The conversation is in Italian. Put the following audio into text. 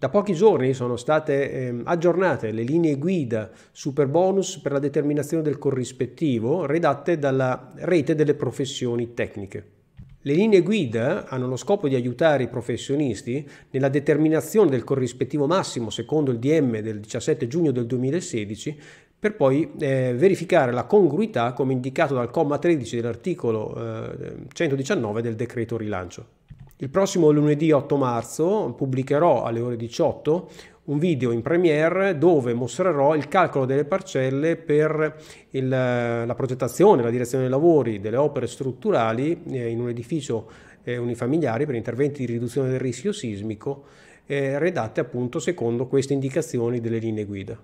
Da pochi giorni sono state eh, aggiornate le linee guida super bonus per la determinazione del corrispettivo redatte dalla rete delle professioni tecniche. Le linee guida hanno lo scopo di aiutare i professionisti nella determinazione del corrispettivo massimo secondo il DM del 17 giugno del 2016 per poi eh, verificare la congruità come indicato dal comma 13 dell'articolo eh, 119 del decreto rilancio. Il prossimo lunedì 8 marzo pubblicherò alle ore 18 un video in Premiere dove mostrerò il calcolo delle parcelle per il, la progettazione, la direzione dei lavori delle opere strutturali eh, in un edificio eh, unifamiliare per interventi di riduzione del rischio sismico eh, redatte appunto secondo queste indicazioni delle linee guida.